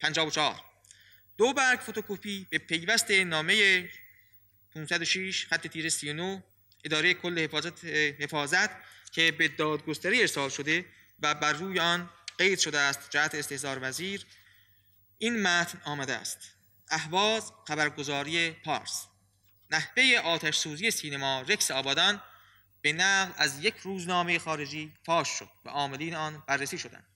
54 دو برگ فتوکپی به پیوست نامه 506 خط تیر 39 اداره کل حفاظت, حفاظت که به دادگستری ارسال شده و بر روی آن قید شده است جهت استهزار وزیر این متن آمده است احواز خبرگزاری پارس نحوه آتش سوزی سینما رکس آبادان به نقل از یک روزنامه خارجی فاش شد و عاملین آن بررسی شدند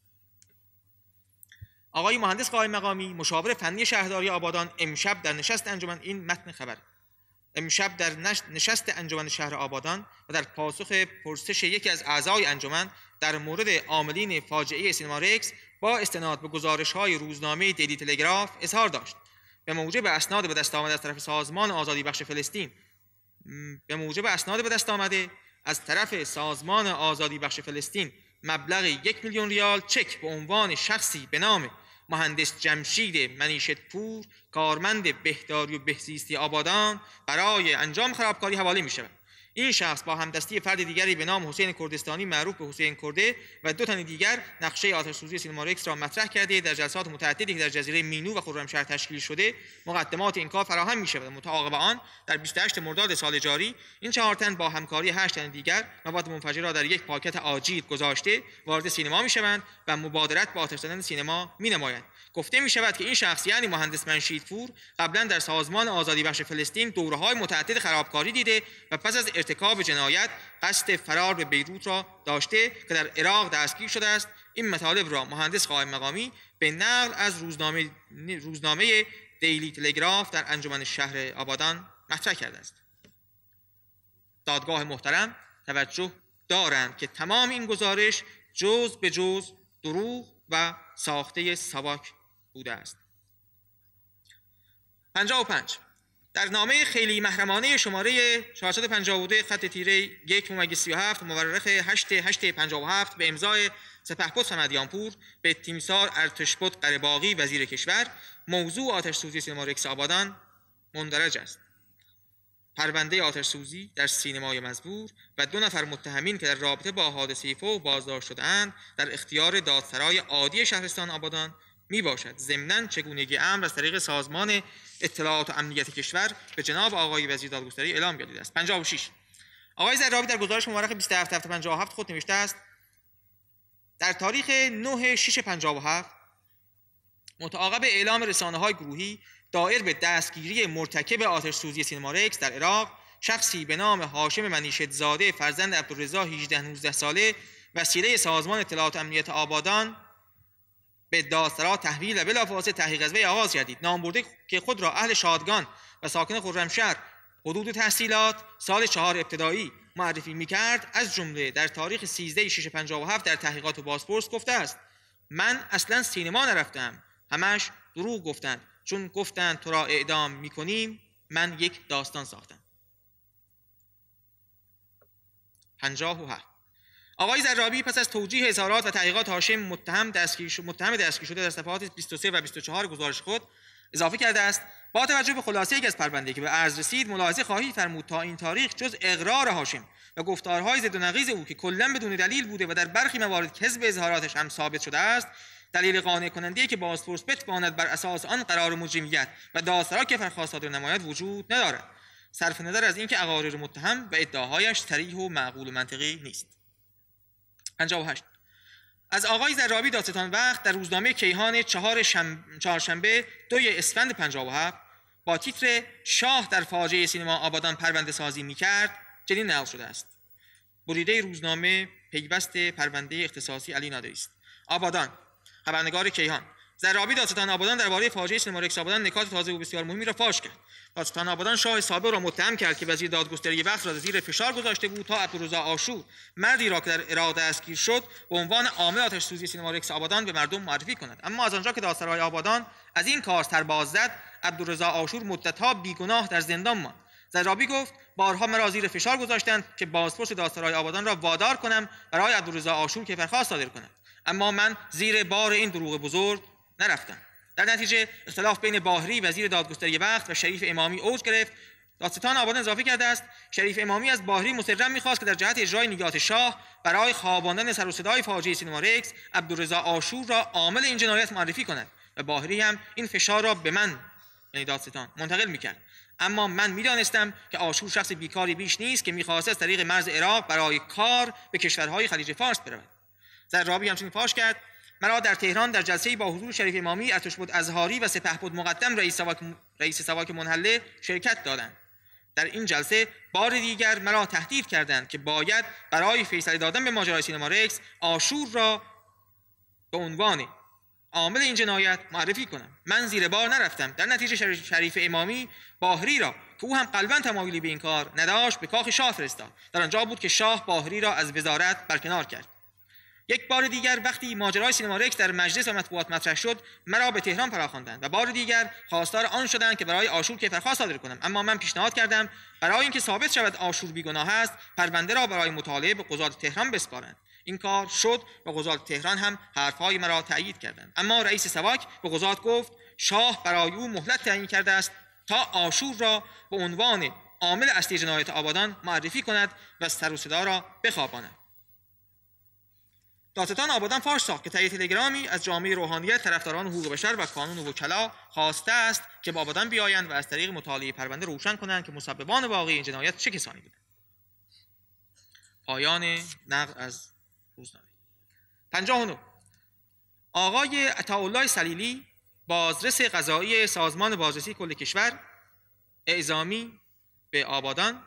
آقای مهندس قائم مقامی مشاور فنی شهرداری آبادان امشب در نشست انجمن این متن خبر امشب در نشست انجمن شهر آبادان و در پاسخ پرسش یکی از اعضای انجمن در مورد عاملین فاجعه سینما رکس با استناد به گزارش های روزنامه دیلی تلگراف اظهار داشت به موجب اسناد به دست آمده از طرف سازمان آزادی بخش فلسطین به موجب اسناد به دست آمده از طرف سازمان آزادی بخش فلسطین مبلغ یک میلیون ریال چک به عنوان شخصی به نام مهندس جمشید منیشت پور کارمند بهداری و بهزیستی آبادان برای انجام خرابکاری حواله می شود این شخص با همدستی فرد دیگری به نام حسین کردستانی معروف به حسین کرده و دو تن دیگر نقشه آتش سوزی سینما رکس را مطرح کرده در جلسات متعددی که در جزیره مینو و خرمشهر تشکیل شده مقدمات این کار فراهم می شود متعاقب آن در 28 مرداد سال جاری این چهار تن با همکاری هشت تن دیگر مواد منفجر را در یک پاکت آجیل گذاشته وارد سینما می شوند و مبادرت با آتش سینما می نمایند گفته می شود که این شخص یعنی مهندس پور قبلا در سازمان آزادی بخش فلسطین دوره های متعدد خرابکاری دیده و پس از ارتکاب جنایت قصد فرار به بیروت را داشته که در عراق دستگیر شده است این مطالب را مهندس قائم مقامی به نقل از روزنامه, روزنامه دیلی تلگراف در انجمن شهر آبادان مطرح کرده است دادگاه محترم توجه دارند که تمام این گزارش جز به جز دروغ و ساخته سواک بوده است 55 در نامه خیلی محرمانه شماره 452 خط تیره 1 م 37 مورخ 8 8 57 به امضای سپهبد صمدیانپور به تیمسار ارتشبد قرباغی وزیر کشور موضوع آتش سوزی سینما رکس آبادان مندرج است پرونده آتش سوزی در سینمای مزبور و دو نفر متهمین که در رابطه با حادثه فوق بازدار شدهاند در اختیار دادسرای عادی شهرستان آبادان می باشد ضمناً چگونگی امر از طریق سازمان اطلاعات و امنیت کشور به جناب آقای وزیر دادگستری اعلام گردیده است 56 آقای زرابی در گزارش مورخ 27 57 خود نوشته است در تاریخ 9 6 57 متعاقب اعلام رسانه های گروهی دایر به دستگیری مرتکب آتش سوزی سینما رکس در عراق شخصی به نام هاشم منیشت زاده فرزند عبدالرضا 18 19 ساله وسیله سازمان اطلاعات امنیت آبادان به داسترا تحویل و بلافاصله تحقیق از وی آغاز کردید برده که خود را اهل شادگان و ساکن خرمشهر حدود تحصیلات سال چهار ابتدایی معرفی میکرد از جمله در تاریخ 13 هفت در تحقیقات و بازپرس گفته است من اصلا سینما نرفتم همش دروغ گفتند چون گفتند تو را اعدام میکنیم من یک داستان ساختم پنجاه و آقای زرابی پس از توجیه اظهارات و تحقیقات هاشم متهم دستگیر متهم دستگیر شده در صفحات 23 و 24 گزارش خود اضافه کرده است با توجه به خلاصه یک از پرونده که به عرض رسید ملاحظه خواهی فرمود تا این تاریخ جز اقرار هاشم و گفتارهای زد و نقیز او که کلا بدون دلیل بوده و در برخی موارد کذب اظهاراتش هم ثابت شده است دلیل قانع کننده که بازپرس بتواند بر اساس آن قرار مجرمیت و داسرا که فرخواست صادر نماید وجود ندارد صرف نظر از اینکه اقاریر متهم و ادعاهایش صریح و معقول و منطقی نیست 58 از آقای زرابی داستان وقت در روزنامه کیهان چهار چهارشنبه دوی اسفند 57 با تیتر شاه در فاجعه سینما آبادان پرونده سازی می کرد چنین نقل شده است بریده روزنامه پیوست پرونده اختصاصی علی نادری است آبادان خبرنگار کیهان زرابی داستان آبادان درباره فاجعه رکس آبادان نکات تازه و بسیار مهمی را فاش کرد داستان آبادان شاه سابق را متهم کرد که وزیر دادگستری وقت را زیر فشار گذاشته بود تا عبدالرضا آشور مردی را که در اراده دستگیر شد به عنوان عامل آتش سوزی رکس آبادان به مردم معرفی کند اما از آنجا که داسترهای آبادان از این کار سر باز زد عبدالرضا آشور مدتها بیگناه در زندان ماند زرابی گفت بارها مرا زیر فشار گذاشتند که بازپرس داسترهای آبادان را وادار کنم برای عبدالرضا آشور که فرخواست صادر کند اما من زیر بار این دروغ بزرگ نرفتند در نتیجه اختلاف بین باهری وزیر دادگستری وقت و شریف امامی اوج گرفت دادستان آبادان اضافه کرده است شریف امامی از باهری مصرم میخواست که در جهت اجرای نیات شاه برای خواباندن سر و صدای فاجعه سینما عبدالرضا آشور را عامل این جنایت معرفی کند و باهری هم این فشار را به من یعنی دادستان منتقل میکرد اما من میدانستم که آشور شخص بیکاری بیش نیست که میخواست از طریق مرز عراق برای کار به کشورهای خلیج فارس برود زرابی همچنین فاش کرد مرا در تهران در جلسه با حضور شریف امامی، اتش بود ازهاری و بود مقدم رئیس سواک, رئیس سواک منحله شرکت دادند. در این جلسه بار دیگر مرا تهدید کردند که باید برای فیصله دادن به ماجرای سینما رکس آشور را به عنوان عامل این جنایت معرفی کنم من زیر بار نرفتم در نتیجه شریف امامی باهری را که او هم قلبا تمایلی به این کار نداشت به کاخ شاه فرستاد در آنجا بود که شاه باهری را از وزارت برکنار کرد یک بار دیگر وقتی ماجرای سینما در مجلس و مطبوعات مطرح شد مرا به تهران فراخواندند و بار دیگر خواستار آن شدند که برای آشور کیفرخواه صادر کنم اما من پیشنهاد کردم برای اینکه ثابت شود آشور بیگناه است پرونده را برای مطالعه به قضات تهران بسپارند این کار شد و قضات تهران هم حرفهای مرا تایید کردند اما رئیس سواک به قضات گفت شاه برای او مهلت تعیین کرده است تا آشور را به عنوان عامل اصلی جنایت آبادان معرفی کند و سر را بخواباند دادستان آبادان فاش ساخت که تهی تلگرامی از جامعه روحانیت طرفداران حقوق بشر و کانون و وکلا خواسته است که به آبادان بیایند و از طریق مطالعه پرونده روشن کنند که مسببان واقعی این جنایت چه کسانی بودند پایان نقل از روزنامه 59 آقای عطاالله سلیلی بازرس قضایی سازمان بازرسی کل کشور اعزامی به آبادان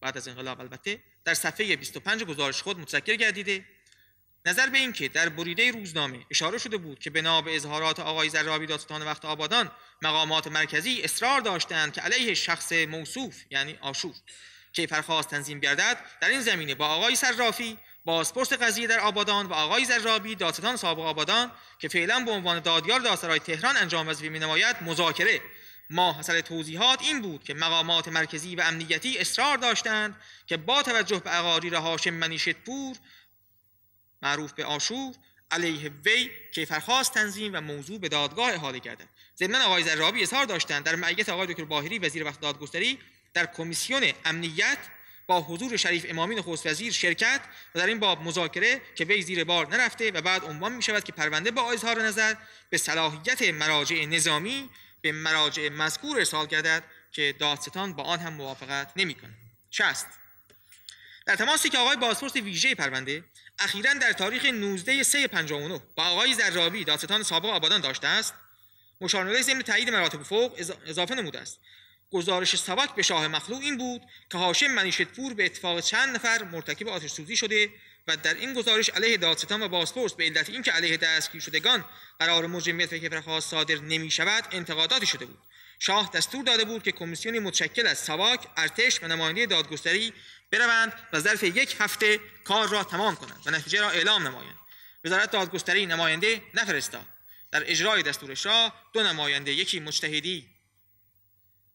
بعد از انقلاب البته در صفحه 25 گزارش خود متذکر گردیده نظر به اینکه در بریده روزنامه اشاره شده بود که بنا به اظهارات آقای زرابی داستان وقت آبادان مقامات مرکزی اصرار داشتند که علیه شخص موصوف یعنی آشور که تنظیم گردد در این زمینه با آقای صرافی بازپرس قضیه در آبادان و آقای زرابی دادستان سابق آبادان که فعلا به عنوان دادیار دادسرای تهران انجام وظیفه مینماید مذاکره ما توضیحات این بود که مقامات مرکزی و امنیتی اصرار داشتند که با توجه به اقاریر هاشم منیشتپور معروف به آشور علیه وی کیفرخواست تنظیم و موضوع به دادگاه احاله کردند ضمن آقای زرابی اظهار داشتند در معیت آقای دکتر باهری وزیر وقت دادگستری در کمیسیون امنیت با حضور شریف امامین نخست وزیر شرکت و در این باب مذاکره که وی زیر بار نرفته و بعد عنوان می شود که پرونده با اظهار نظر به صلاحیت مراجع نظامی به مراجع مذکور ارسال گردد که دادستان با آن هم موافقت نمی کند. در تماسی که آقای بازپرس ویژه پرونده اخیرا در تاریخ 19 3 59 با آقای زرابی دادستان سابق آبادان داشته است مشاور رئیس ضمن تایید مراتب فوق اضافه نموده است گزارش سواک به شاه مخلوع این بود که هاشم فور به اتفاق چند نفر مرتکب آتش سوزی شده و در این گزارش علیه دادستان و بازپرس به علت اینکه علیه دستگیر شدگان قرار مجرمیت و کفرخواست صادر نمی شود انتقاداتی شده بود شاه دستور داده بود که کمیسیونی متشکل از سواک، ارتش و نماینده دادگستری بروند و ظرف یک هفته کار را تمام کنند و نتیجه را اعلام نمایند. وزارت دادگستری نماینده نفرستاد. در اجرای دستور شاه دو نماینده یکی مجتهدی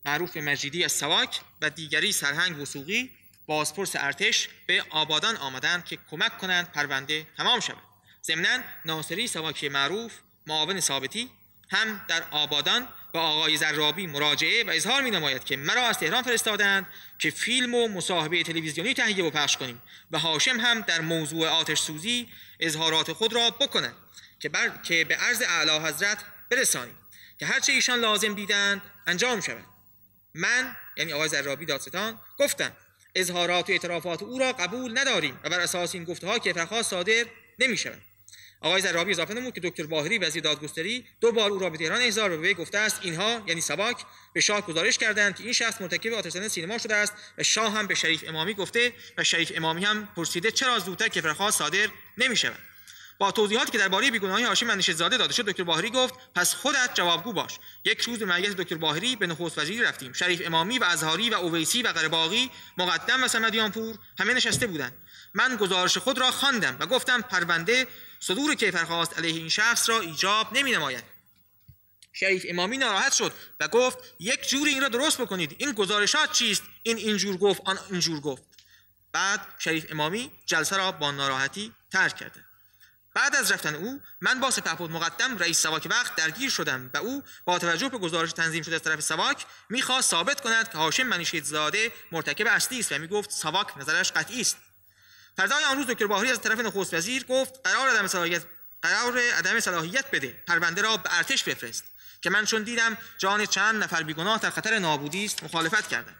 معروف مجیدی از سواک و دیگری سرهنگ وسوقی بازپرس ارتش به آبادان آمدند که کمک کنند پرونده تمام شود. ضمنا ناصری سواکی معروف معاون ثابتی هم در آبادان با آقای زرابی مراجعه و اظهار می نماید که مرا از تهران فرستادند که فیلم و مصاحبه تلویزیونی تهیه و پخش کنیم و هاشم هم در موضوع آتش سوزی اظهارات خود را بکنند که, بر... که به عرض اعلی حضرت برسانیم که هرچه ایشان لازم دیدند انجام شود من یعنی آقای زرابی دادستان گفتم اظهارات و اعترافات او را قبول نداریم و بر اساس این گفته ها که صادر نمی شود آقای زرابی اضافه نمود که دکتر باهری وزیر دادگستری دو بار او را به تهران احضار به گفته است اینها یعنی سباک به شاه گزارش کردند که این شخص مرتکب آتشزنی سینما شده است و شاه هم به شریف امامی گفته و شریف امامی هم پرسیده چرا زودتر کفرخواه صادر نمی شود با توضیحاتی که درباره بیگناهی هاشم زاده داده شد دکتر باهری گفت پس خودت جوابگو باش یک روز به مجلس دکتر باهری به نخست وزیری رفتیم شریف امامی و ازهاری و اویسی و قرباقی مقدم و سمدیانپور همه نشسته بودند من گزارش خود را خواندم و گفتم پرونده صدور کیفرخواست علیه این شخص را ایجاب نمی نماید شریف امامی ناراحت شد و گفت یک جوری این را درست بکنید این گزارشات چیست این اینجور گفت آن اینجور گفت بعد شریف امامی جلسه را با ناراحتی ترک کرده بعد از رفتن او من با سپهبد مقدم رئیس سواک وقت درگیر شدم و او با توجه به گزارش تنظیم شده از طرف سواک میخواست ثابت کند که هاشم منیشیدزاده زاده مرتکب اصلی است و میگفت سواک نظرش قطعی است فردای آن روز دکتر باهری از طرف نخست وزیر گفت قرار عدم صلاحیت قرار عدم صلاحیت بده پرونده را به ارتش بفرست که من چون دیدم جان چند نفر بیگناه در خطر نابودی است مخالفت کردم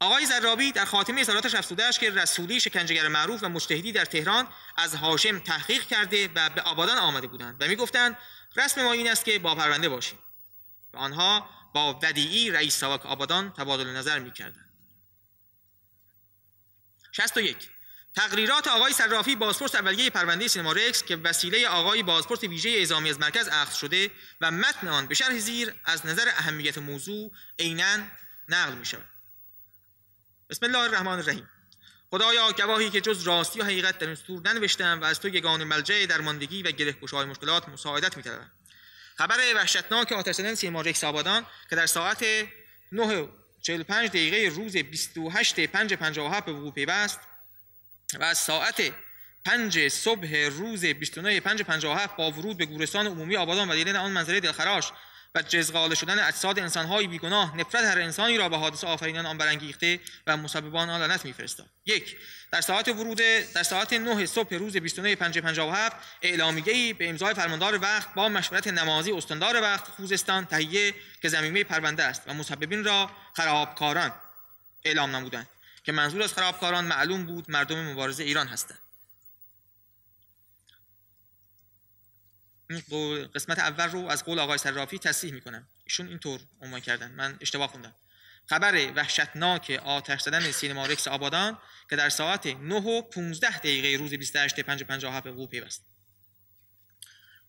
آقای زرابی در خاتمه اظهاراتش افزودهاش که رسولی شکنجهگر معروف و مجتهدی در تهران از هاشم تحقیق کرده و به آبادان آمده بودند و میگفتند رسم ما این است که با پرونده باشیم و آنها با ودیعی رئیس سواک آبادان تبادل نظر میکردند 61 تقریرات آقای صرافی بازپرس اولیه پرونده سینما رکس که وسیله آقای بازپرس ویژه اعزامی از مرکز اخذ شده و متن آن به شرح زیر از نظر اهمیت موضوع عینا نقل می شود بسم الله الرحمن الرحیم خدایا گواهی که جز راستی و حقیقت در این سطور ننوشتم و از تو یگان ملجع درماندگی و گرهگشای مشکلات مساعدت میطلبم خبر وحشتناک آتشزدن سینما رکس آبادان که در ساعت 9 45 دقیقه روز 28 5 57 به وقوع پیوست و از ساعت پنج صبح روز 29 5 با ورود به گورستان عمومی آبادان و دیدن آن منظره دلخراش و جزغاله شدن اجساد انسانهای بیگناه نفرت هر انسانی را به حادثه آفرینان آن برانگیخته و مسببان آن لعنت میفرستاد یک در ساعت ورود در ساعت 9 صبح روز 29 5 57 اعلامیه‌ای به امضای فرماندار وقت با مشورت نمازی استاندار وقت خوزستان تهیه که زمینه پرونده است و مسببین را خرابکاران اعلام نمودند که منظور از خرابکاران معلوم بود مردم مبارزه ایران هستند این قسمت اول رو از قول آقای صرافی تصحیح میکنم ایشون اینطور عنوان کردن من اشتباه خوندم خبر وحشتناک آتش زدن سینما رکس آبادان که در ساعت 9 و 15 دقیقه روز 28 5 57 وقوع پیوست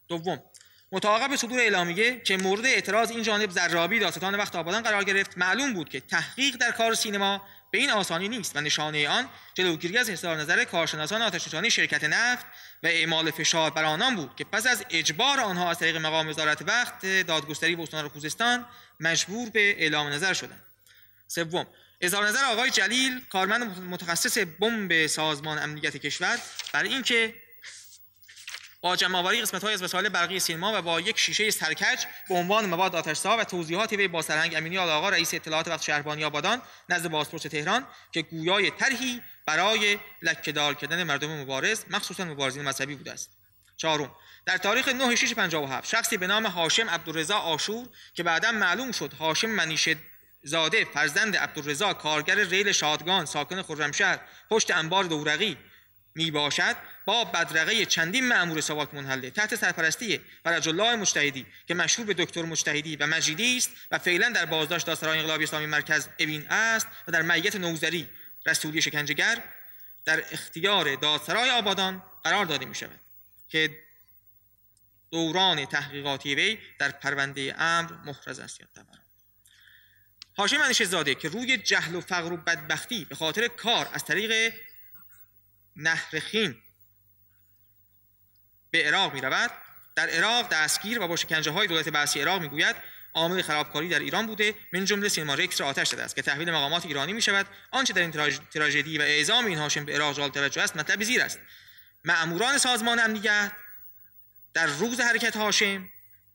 دوم متعاقب صدور اعلامیه که مورد اعتراض این جانب زرابی داستان وقت آبادان قرار گرفت معلوم بود که تحقیق در کار سینما به این آسانی نیست و نشانه آن جلوگیری از اظهار نظر کارشناسان نشانی شرکت نفت و اعمال فشار بر آنان بود که پس از اجبار آنها از طریق مقام وزارت وقت دادگستری استان خوزستان مجبور به اعلام نظر شدند سوم اظهار نظر آقای جلیل کارمند متخصص بمب سازمان امنیت کشور برای اینکه با جمعآوری قسمت های از وسایل برقی سینما و با یک شیشه سرکج به عنوان مواد آتشسا و توضیحاتی وی با سرهنگ امینی آقا رئیس اطلاعات وقت شهربانی آبادان نزد بازپرس تهران که گویای طرحی برای لکهدار کردن مردم مبارز مخصوصا مبارزین مذهبی بوده است چهارم در تاریخ 9 6 شخصی به نام هاشم عبدالرضا آشور که بعدا معلوم شد هاشم منیشه زاده فرزند عبدالرضا کارگر ریل شادگان ساکن خرمشهر پشت انبار دورقی می باشد با بدرقه چندین مأمور سواک منحله تحت سرپرستی فرج الله مجتهدی که مشهور به دکتر مجتهدی و مجیدی است و فعلا در بازداشت دادسرای انقلابی اسلامی مرکز اوین است و در میت نوزری رسولی شکنجهگر در اختیار دادسرای آبادان قرار داده می شود که دوران تحقیقاتی وی در پرونده امر محرز است یاد هاشم زاده که روی جهل و فقر و بدبختی به خاطر کار از طریق خین به عراق می رود در عراق دستگیر و با شکنجه های دولت بعثی عراق میگوید عامل خرابکاری در ایران بوده من جمله سینما رکس را آتش زده است که تحویل مقامات ایرانی می شود آنچه در این تراژدی و اعزام این هاشم به عراق جالب توجه است مطلب زیر است معموران سازمان امنیت در روز حرکت هاشم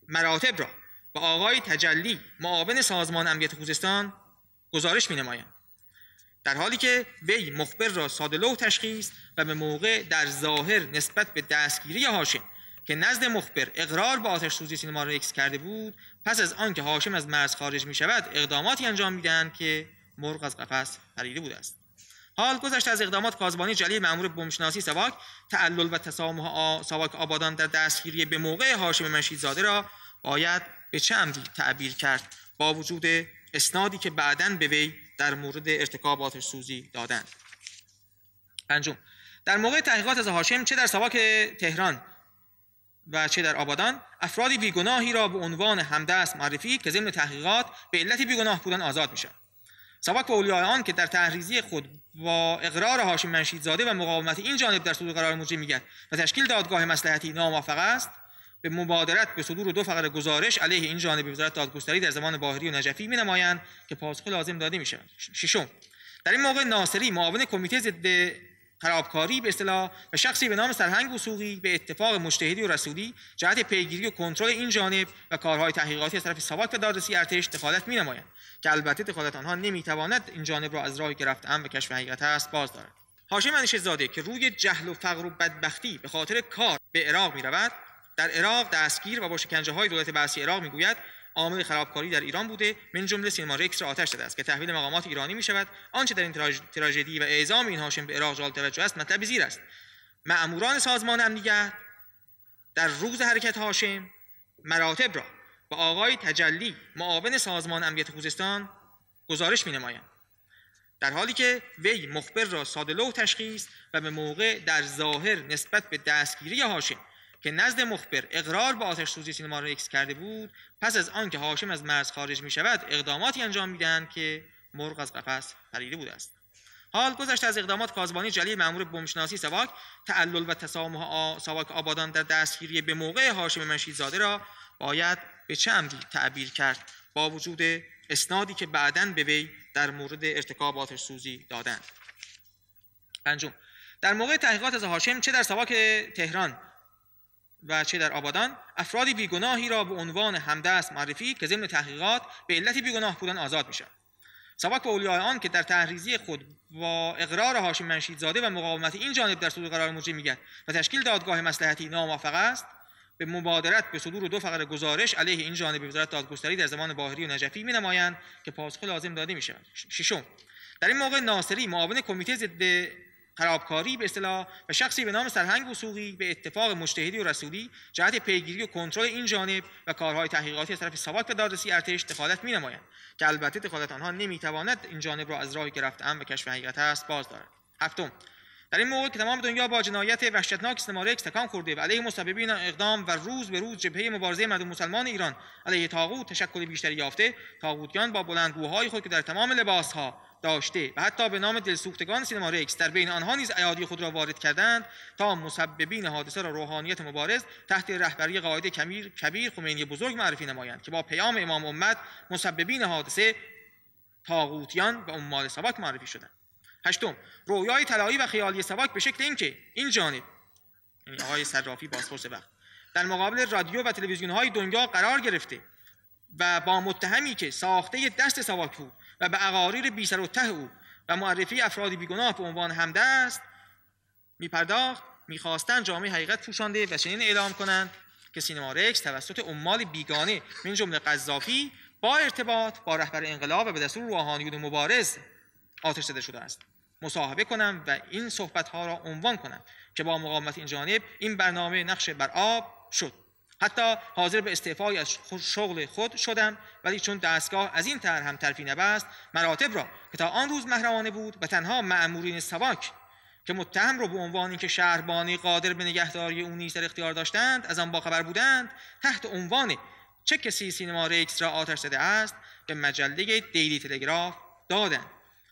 مراتب را به آقای تجلی معاون سازمان امنیت خوزستان گزارش می نمایند در حالی که وی مخبر را ساده تشخیص و به موقع در ظاهر نسبت به دستگیری هاشم که نزد مخبر اقرار به آتش سوزی سینما اکس کرده بود پس از آنکه هاشم از مرز خارج می شود اقداماتی انجام میدهند که مرغ از قفس پریده بوده است حال گذشته از اقدامات کازبانی جلیل مأمور بمشناسی سواک تعلل و تسامح سواک آبادان در دستگیری به موقع هاشم زاده را باید به چه امری تعبیر کرد با وجود اسنادی که بعدا به وی در مورد ارتکاب آتش سوزی دادن پنجم در موقع تحقیقات از هاشم چه در سواک تهران و چه در آبادان افرادی بیگناهی را به عنوان همدست معرفی که ضمن تحقیقات به علت بیگناه بودن آزاد میشه. سواک و اولیای آن که در تحریزی خود با اقرار هاشم منشیدزاده و مقاومت این جانب در صدور قرار مجری میگرد و تشکیل دادگاه مسلحتی ناموفق است به مبادرت به صدور دو فقره گزارش علیه این جانب وزارت دادگستری در زمان باهری و نجفی می که پاسخ لازم داده می شود ششم در این موقع ناصری معاون کمیته ضد خرابکاری به اصطلاح و شخصی به نام سرهنگ وسوقی به اتفاق مجتهدی و رسولی جهت پیگیری و کنترل این جانب و کارهای تحقیقاتی از طرف سوات و دادرسی ارتش دخالت می‌نمایند که البته دخالت آنها نمیتواند این جانب را از راهی که رفته به کشف حقیقت است باز دارد هاشم زاده که روی جهل و فقر و بدبختی به خاطر کار به عراق رود. در عراق دستگیر و با شکنجه های دولت بعثی عراق میگوید عامل خرابکاری در ایران بوده من جمله سینما رکس را آتش زده است که تحویل مقامات ایرانی می شود آنچه در این تراژدی و اعزام این هاشم به عراق جالب توجه است مطلب زیر است معموران سازمان امنیت در روز حرکت هاشم مراتب را به آقای تجلی معاون سازمان امنیت خوزستان گزارش می نمایند در حالی که وی مخبر را ساده تشخیص و به موقع در ظاهر نسبت به دستگیری هاشم که نزد مخبر اقرار به آتش سوزی سینما را اکس کرده بود پس از آنکه هاشم از مرز خارج می شود اقداماتی انجام میدهند که مرغ از قفس پریده بوده است حال گذشته از اقدامات کازبانی جلی مامور بمشناسی سواک تعلل و تسامح سواک آبادان در دستگیری به موقع هاشم زاده را باید به چه امری تعبیر کرد با وجود اسنادی که بعدا به وی در مورد ارتکاب آتش سوزی دادند پنجم در موقع تحقیقات از هاشم چه در سواک تهران و چه در آبادان افرادی بیگناهی را به عنوان همدست معرفی که ضمن تحقیقات به علت بیگناه بودن آزاد میشه. سواک و اولیاء آن که در تحریزی خود با اقرار هاشم منشیدزاده و مقاومت این جانب در صدور قرار مجری میگد و تشکیل دادگاه مسلحتی ناموافق است به مبادرت به صدور دو فقره گزارش علیه این جانب وزارت دادگستری در زمان باهری و نجفی می نمایند که پاسخ لازم داده می شود ششم در این موقع ناصری معاون کمیته ضد خرابکاری به اصطلاح و شخصی به نام سرهنگ وسوقی به اتفاق مشتهدی و رسولی جهت پیگیری و کنترل این جانب و کارهای تحقیقاتی از طرف سواک و دادرسی ارتش دخالت مینمایند که البته دخالت آنها نمیتواند این جانب را از راهی که رفته و کشف حقیقت است باز دارد هفتم در این موقع که تمام دنیا با جنایت وحشتناک استماره تکان خورده و علیه مسببین اقدام و روز به روز جبهه مبارزه مردم مسلمان ایران علیه تاقوط تشکل بیشتری یافته تاغوتیان با بلندگوهای خود که در تمام لباسها داشته و حتی به نام دلسوختگان سینما رکس در بین آنها نیز ایادی خود را وارد کردند تا مسببین حادثه را روحانیت مبارز تحت رهبری قاعده کبیر کبیر خمینی بزرگ معرفی نمایند که با پیام امام امت مسببین حادثه تاغوتیان و عمال سواک معرفی شدند هشتم رویای طلایی و خیالی سباک به شکل اینکه این جانب یعنی آقای صرافی بازپرس وقت در مقابل رادیو و تلویزیون های دنیا قرار گرفته و با متهمی که ساخته دست سواک بود و به اقاریر سر و ته او و معرفی افرادی بیگناه به عنوان همدست میپرداخت میخواستن جامعه حقیقت پوشانده و چنین اعلام کنند که سینما رکس توسط عمال بیگانه من جمله قذافی با ارتباط با رهبر انقلاب و به دستور روحانیون مبارز آتش زده شده است مصاحبه کنم و این صحبت ها را عنوان کنم که با مقاومت این جانب این برنامه نقش بر آب شد حتی حاضر به استعفای از شغل خود شدم ولی چون دستگاه از این طرح هم ترفی نبست مراتب را که تا آن روز محرمانه بود و تنها معمورین سواک که متهم را به عنوان اینکه شهربانی قادر به نگهداری او نیز در اختیار داشتند از آن باخبر بودند تحت عنوان چه کسی سینما ریکس را آتش زده است به مجله دیلی تلگراف دادند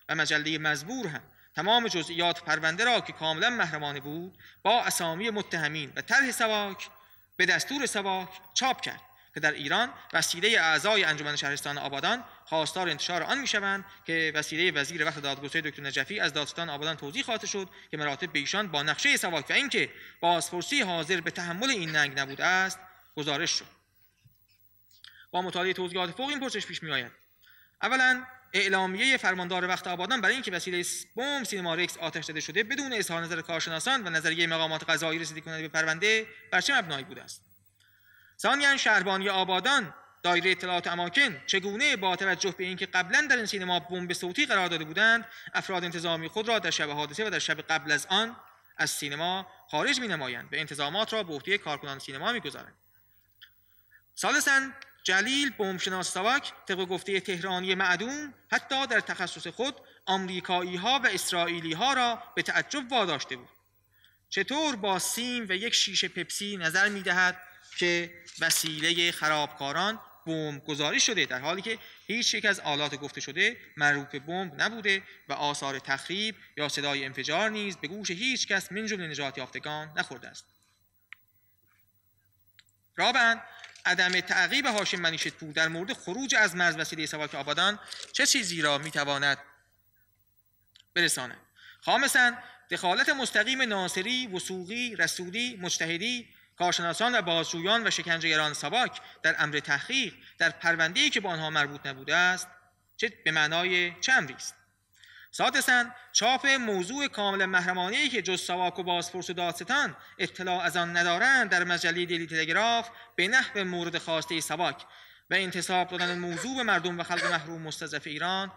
و مجله مزبور هم تمام جزئیات پرونده را که کاملا محرمانه بود با اسامی متهمین و طرح سواک به دستور سواک چاپ کرد که در ایران وسیله اعضای انجمن شهرستان آبادان خواستار انتشار آن میشوند که وسیله وزیر وقت دادگستری دکتر نجفی از دادستان آبادان توضیح خواهد شد که مراتب به ایشان با نقشه سواک و اینکه بازپرسی حاضر به تحمل این ننگ نبوده است گزارش شد با مطالعه توضیحات فوق این پرسش پیش میآید اولا اعلامیه فرماندار وقت آبادان برای اینکه وسیله بمب سینما رکس آتش زده شده بدون اظهار نظر کارشناسان و نظریه مقامات قضایی رسیدگی کننده به پرونده بر چه مبنایی بوده است ثانیا شهربانی آبادان دایره اطلاعات اماکن چگونه با توجه به اینکه قبلا در این سینما بمب صوتی قرار داده بودند افراد انتظامی خود را در شب حادثه و در شب قبل از آن از سینما خارج می نمایند و انتظامات را به عهده کارکنان سینما می گذارند جلیل بومشناس سواک طبق گفته تهرانی معدوم حتی در تخصص خود آمریکایی ها و اسرائیلی ها را به تعجب واداشته بود چطور با سیم و یک شیشه پپسی نظر می دهد که وسیله خرابکاران بمب گذاری شده در حالی که هیچ یک از آلات گفته شده مربوط به بمب نبوده و آثار تخریب یا صدای انفجار نیز به گوش هیچ کس من جمله نجات یافتگان نخورده است رابن عدم تعقیب هاشم منیشت پور در مورد خروج از مرز وسیله سواک آبادان چه چیزی را میتواند برساند خامسا دخالت مستقیم ناصری، وسوقی، رسولی، مجتهدی، کارشناسان و بازجویان و شکنجهگران سواک در امر تحقیق در پرونده‌ای که به آنها مربوط نبوده است چه به معنای چه امری سادسا چاپ موضوع کامل محرمانه که جز سواک و بازپرس و دادستان اطلاع از آن ندارند در مجله دلی تلگراف به نحو مورد خواسته سواک و انتصاب دادن موضوع به مردم و خلق محروم مستضعف ایران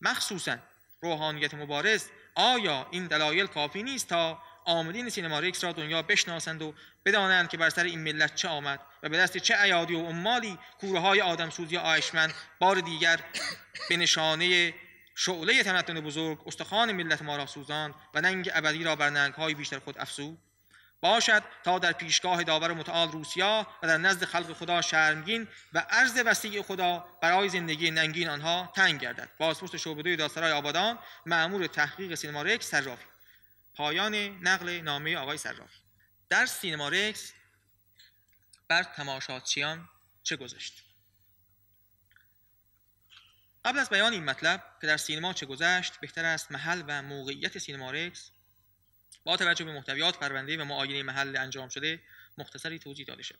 مخصوصا روحانیت مبارز آیا این دلایل کافی نیست تا آمدین سینما ریکس را دنیا بشناسند و بدانند که بر سر این ملت چه آمد و به دست چه ایادی و عمالی کوره های آدمسوزی آیشمن بار دیگر به نشانه شعله تمدن بزرگ استخوان ملت ما را سوزاند و ننگ ابدی را بر های بیشتر خود افزود باشد تا در پیشگاه داور متعال روسیا و در نزد خلق خدا شرمگین و عرض وسیع خدا برای زندگی ننگین آنها تنگ گردد بازپرس شعبدوی داسرای آبادان معمور تحقیق سینما رکس صرافی پایان نقل نامه آقای صرافی در سینما رکس بر تماشاچیان چه گذشت قبل از بیان این مطلب که در سینما چه گذشت بهتر است محل و موقعیت سینما رکس با توجه به محتویات پرونده و معاینه محل انجام شده مختصری توضیح داده شد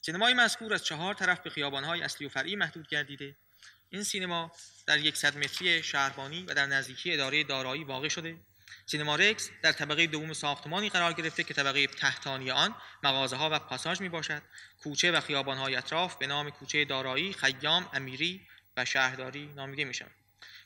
سینمای مذکور از چهار طرف به خیابانهای اصلی و فرعی محدود گردیده این سینما در یکصد متری شهربانی و در نزدیکی اداره دارایی واقع شده سینما رکس در طبقه دوم ساختمانی قرار گرفته که طبقه تحتانی آن مغازه ها و پاساژ می باشد کوچه و خیابان های اطراف به نام کوچه دارایی خیام امیری و شهرداری نامیده میشن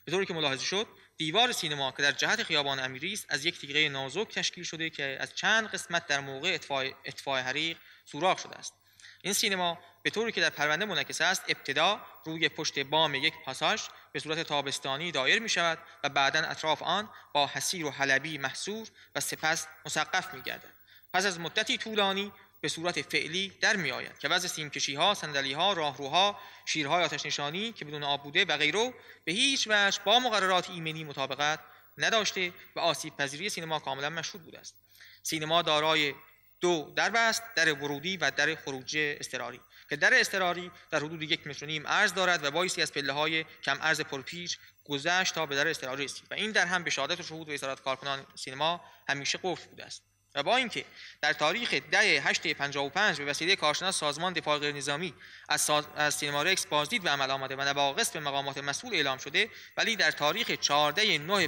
به طوری که ملاحظه شد دیوار سینما که در جهت خیابان امیری است از یک تیغه نازک تشکیل شده که از چند قسمت در موقع اطفاع, حریق سوراخ شده است این سینما به طوری که در پرونده منعکس است ابتدا روی پشت بام یک پاساژ به صورت تابستانی دایر می شود و بعدا اطراف آن با حسیر و حلبی محصور و سپس مسقف می گردد پس از مدتی طولانی به صورت فعلی در می آید که وضع سیمکشی ها، صندلی ها، راهروها، شیرهای آتش نشانی که بدون آب بوده و غیره به هیچ وجه با مقررات ایمنی مطابقت نداشته و آسیب پذیری سینما کاملا مشهود بوده است سینما دارای دو در است در ورودی و در خروج اضطراری که در استراری در حدود یک متر نیم عرض دارد و بایستی از پله های کم عرض پرپیچ گذشت تا به در استراری رسید و این در هم به شهادت و شهود و کارکنان سینما همیشه قفل بوده است و با اینکه در تاریخ ده پنج به وسیله کارشناس سازمان دفاع غیر نظامی از, از سینما رکس بازدید و عمل آمده و نواقص به مقامات مسئول اعلام شده ولی در تاریخ 14 9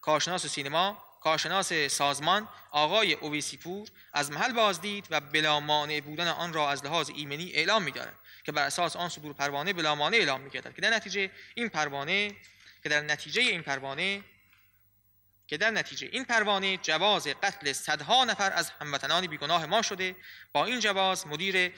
کارشناس سینما کارشناس سازمان آقای اویسیپور از محل بازدید و بلا مانع بودن آن را از لحاظ ایمنی اعلام می‌دارد که بر اساس آن صدور پروانه بلا مانع اعلام می‌گردد که در نتیجه این پروانه که در نتیجه این پروانه که در نتیجه این پروانه جواز قتل صدها نفر از هموطنان بیگناه ما شده با این جواز مدیر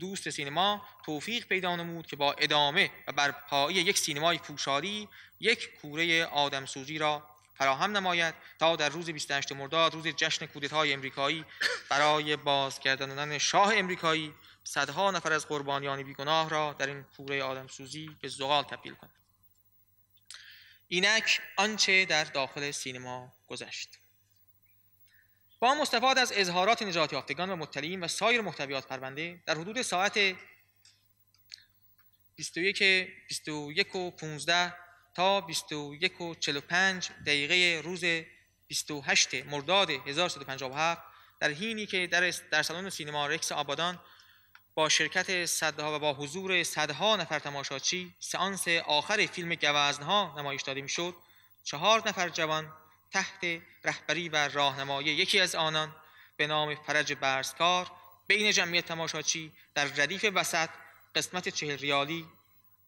دوست سینما توفیق پیدا نمود که با ادامه و بر یک سینمای پوشاری یک کوره سوزی را فراهم نماید تا در روز 28 مرداد روز جشن کودتای امریکایی برای بازگرداندن شاه امریکایی صدها نفر از قربانیان بیگناه را در این کوره سوزی به زغال تبدیل کند اینک آنچه در داخل سینما گذشت با مستفاد از اظهارات نجات یافتگان و مطلعین و سایر محتویات پرونده در حدود ساعت 21 21 و 15 تا 21 و دقیقه روز 28 مرداد 1357 در هینی که در, در سالن سینما رکس آبادان با شرکت صدها و با حضور صدها نفر تماشاچی سانس آخر فیلم گوزنها نمایش داده شد چهار نفر جوان تحت رهبری و راهنمایی یکی از آنان به نام فرج برزکار بین جمعیت تماشاچی در ردیف وسط قسمت چهل ریالی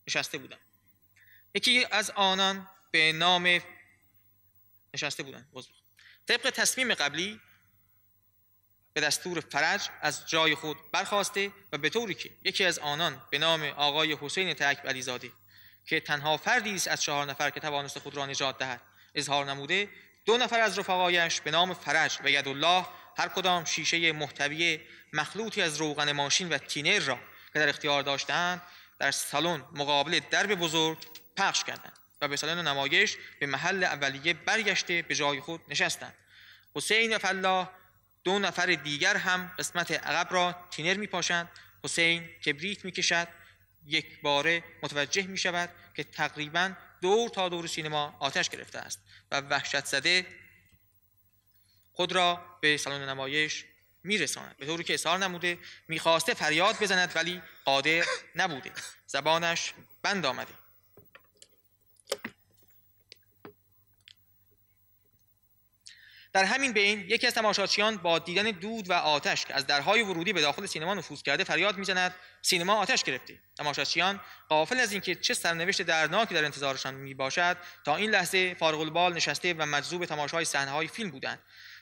نشسته بودند یکی از آنان به نام نشسته بودند طبق تصمیم قبلی به دستور فرج از جای خود برخواسته و به طوری که یکی از آنان به نام آقای حسین تک علیزاده که تنها فردی است از چهار نفر که توانست خود را نجات دهد اظهار نموده دو نفر از رفقایش به نام فرج و یدالله هر کدام شیشه محتوی مخلوطی از روغن ماشین و تینر را که در اختیار داشتند در سالن مقابل درب بزرگ پخش کردند و به سالن نمایش به محل اولیه برگشته به جای خود نشستند حسین و دو نفر دیگر هم قسمت عقب را تینر می پاشند. حسین کبریت کشد یک باره متوجه می شود که تقریبا دور تا دور سینما آتش گرفته است و وحشت زده خود را به سالن نمایش رساند. به طوری که اصحار نموده میخواسته فریاد بزند ولی قادر نبوده زبانش بند آمده در همین بین یکی از تماشاچیان با دیدن دود و آتش که از درهای ورودی به داخل سینما نفوذ کرده فریاد میزند سینما آتش گرفته تماشاچیان قافل از اینکه چه سرنوشت دردناکی در انتظارشان می باشد تا این لحظه فارغ البال نشسته و مجذوب تماشای صحنه های فیلم بودند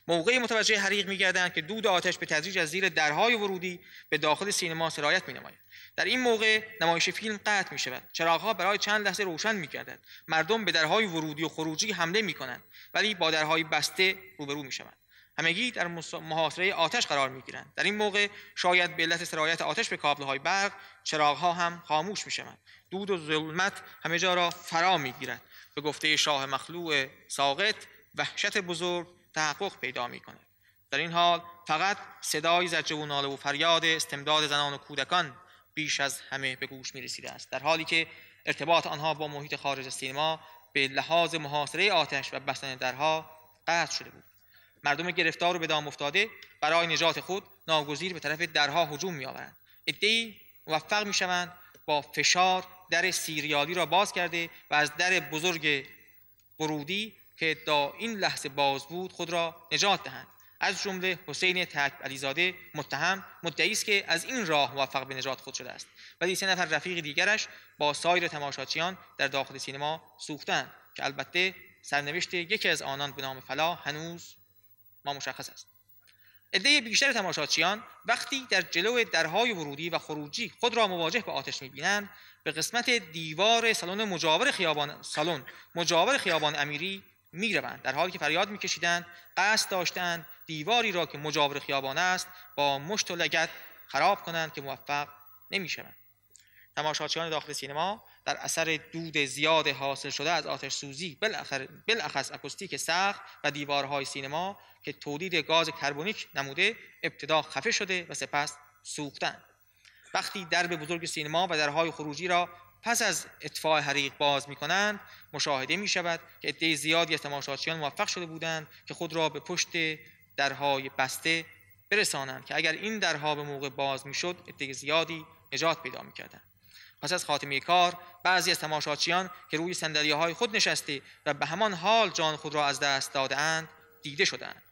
موقعی متوجه حریق میگردند که دود و آتش به تدریج از زیر درهای ورودی به داخل سینما سرایت مینماید در این موقع نمایش فیلم قطع می شود چراغها برای چند لحظه روشن می کردند. مردم به درهای ورودی و خروجی حمله می کنند ولی با درهای بسته روبرو می شوند همگی در محاصره آتش قرار می گیرند در این موقع شاید به علت سرایت آتش به های برق چراغها هم خاموش می شوند دود و ظلمت همه جا را فرا می گیرد به گفته شاه مخلوع ساقط وحشت بزرگ تحقق پیدا می کند در این حال فقط صدای زجه و ناله و فریاد استمداد زنان و کودکان بیش از همه به گوش می رسیده است در حالی که ارتباط آنها با محیط خارج از سینما به لحاظ محاصره آتش و بستن درها قطع شده بود مردم گرفتار و به دام افتاده برای نجات خود ناگزیر به طرف درها هجوم می آورند ادعی موفق می شوند با فشار در سیریالی را باز کرده و از در بزرگ ورودی که تا این لحظه باز بود خود را نجات دهند از جمله حسین تک علیزاده متهم مدعی است که از این راه موفق به نجات خود شده است ولی سه نفر رفیق دیگرش با سایر تماشاچیان در داخل سینما سوختند که البته سرنوشت یکی از آنان به نام فلا هنوز ما مشخص است عده بیشتر تماشاچیان وقتی در جلو درهای ورودی و خروجی خود را مواجه به آتش میبینند به قسمت دیوار سالن مجاور خیابان سالن مجاور خیابان امیری میروند در حالی که فریاد میکشیدند قصد داشتند دیواری را که مجاور خیابان است با مشت و لگت خراب کنند که موفق نمیشوند تماشاچیان داخل سینما در اثر دود زیاد حاصل شده از آتش سوزی بالاخص اکوستیک سخت و دیوارهای سینما که تولید گاز کربونیک نموده ابتدا خفه شده و سپس سوختند وقتی درب بزرگ سینما و درهای خروجی را پس از اتفاع حریق باز می کنند مشاهده می شود که عده زیادی از تماشاچیان موفق شده بودند که خود را به پشت درهای بسته برسانند که اگر این درها به موقع باز شد، عده زیادی نجات پیدا میکردند پس از خاتمه کار بعضی از تماشاچیان که روی سندلیه های خود نشسته و به همان حال جان خود را از دست دادند، دیده شدند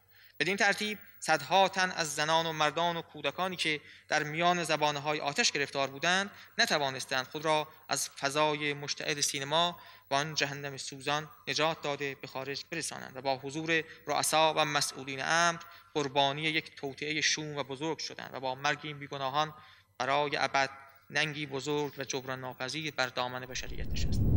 این ترتیب صدها تن از زنان و مردان و کودکانی که در میان زبانهای آتش گرفتار بودند نتوانستند خود را از فضای مشتعل سینما و آن جهنم سوزان نجات داده به خارج برسانند و با حضور رؤسا و مسئولین امر قربانی یک توطعه شوم و بزرگ شدند و با مرگ این بیگناهان برای ابد ننگی بزرگ و جبران ناپذیر بر دامن بشریت نشست